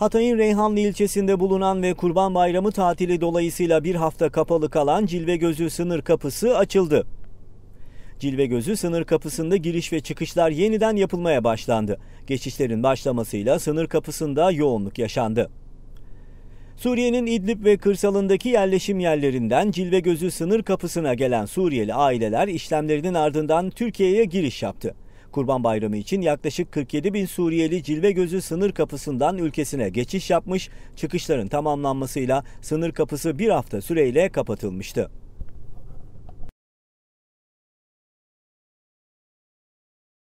Hatay'ın Reyhanlı ilçesinde bulunan ve Kurban Bayramı tatili dolayısıyla bir hafta kapalı kalan Cilve Gözü sınır kapısı açıldı. Cilve Gözü sınır kapısında giriş ve çıkışlar yeniden yapılmaya başlandı. Geçişlerin başlamasıyla sınır kapısında yoğunluk yaşandı. Suriye'nin İdlib ve kırsalındaki yerleşim yerlerinden Cilve Gözü sınır kapısına gelen Suriyeli aileler işlemlerinin ardından Türkiye'ye giriş yaptı. Kurban Bayramı için yaklaşık 47 bin Suriyeli cilve gözü sınır kapısından ülkesine geçiş yapmış, çıkışların tamamlanmasıyla sınır kapısı bir hafta süreyle kapatılmıştı.